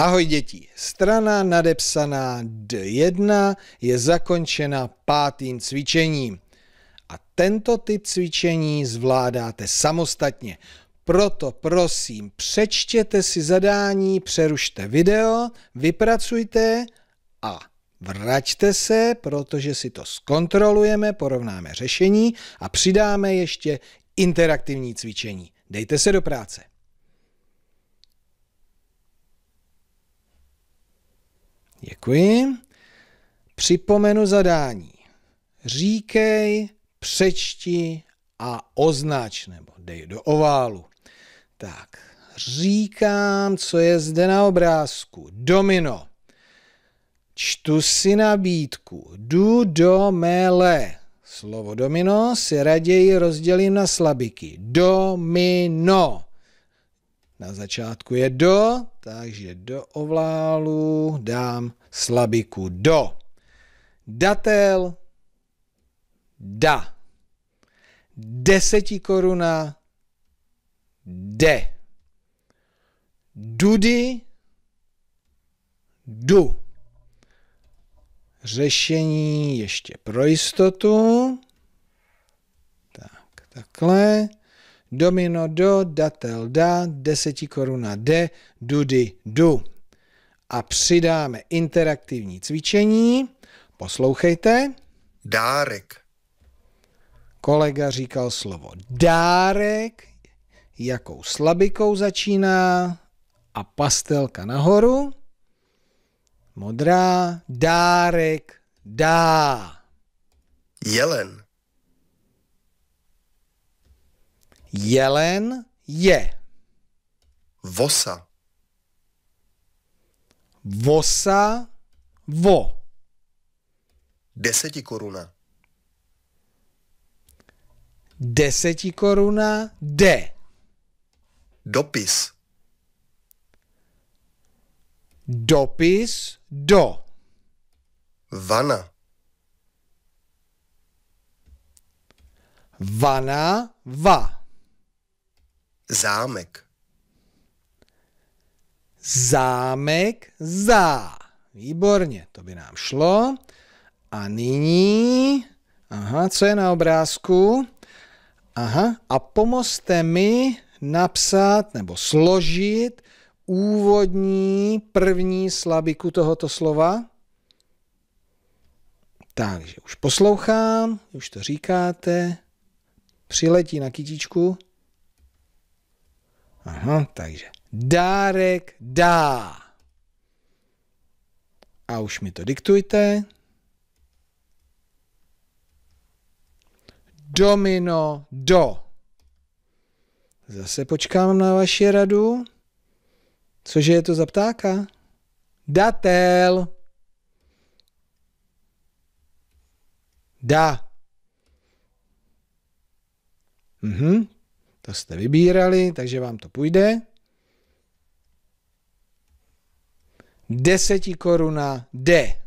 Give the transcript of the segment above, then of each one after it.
Ahoj děti, strana nadepsaná D1 je zakončena pátým cvičením. A tento typ cvičení zvládáte samostatně. Proto prosím, přečtěte si zadání, přerušte video, vypracujte a vraťte se, protože si to zkontrolujeme, porovnáme řešení a přidáme ještě interaktivní cvičení. Dejte se do práce. Děkuji. Připomenu zadání. Říkej, přečti a označ, nebo dej do oválu. Tak, říkám, co je zde na obrázku. Domino. Čtu si nabídku. Du do mele. Slovo domino si raději rozdělím na slabiky. Domino. Na začátku je do, takže do ovlálu dám slabiku do. Datel, da. Deseti koruna, de. Dudy, du. Řešení ještě pro jistotu. Tak, takhle domino do, datel da, desetikoruna de, dudy du. A přidáme interaktivní cvičení. Poslouchejte. Dárek. Kolega říkal slovo dárek, jakou slabikou začíná a pastelka nahoru. Modrá, dárek, dá. Jelen. Jelen je. Vosa. Vosa vo. koruna Desetikoruna. koruna de. Dopis. Dopis do. Vana. Vana va. Zámek. Zámek za. Výborně, to by nám šlo. A nyní, aha, co je na obrázku? Aha, a pomozte mi napsat nebo složit úvodní první slabiku tohoto slova. Takže už poslouchám, už to říkáte. Přiletí na kytičku. Aha, takže dárek dá. A už mi to diktujte. Domino do. Zase počkám na vaši radu. Cože je to za ptáka? Datel. Da. Mhm, to jste vybírali, takže vám to půjde. Deseti koruna D.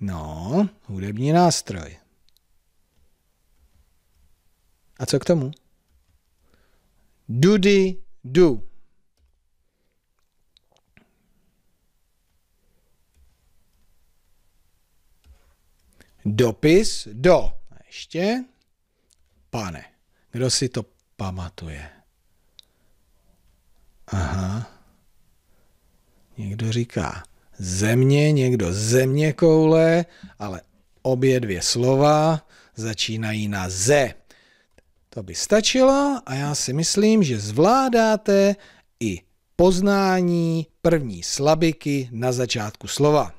No, hudební nástroj. A co k tomu? Dudy du. Dopis do. A ještě pane. Kdo si to pamatuje? Aha. Někdo říká země, někdo země koule, ale obě dvě slova začínají na ze. To by stačilo a já si myslím, že zvládáte i poznání první slabiky na začátku slova.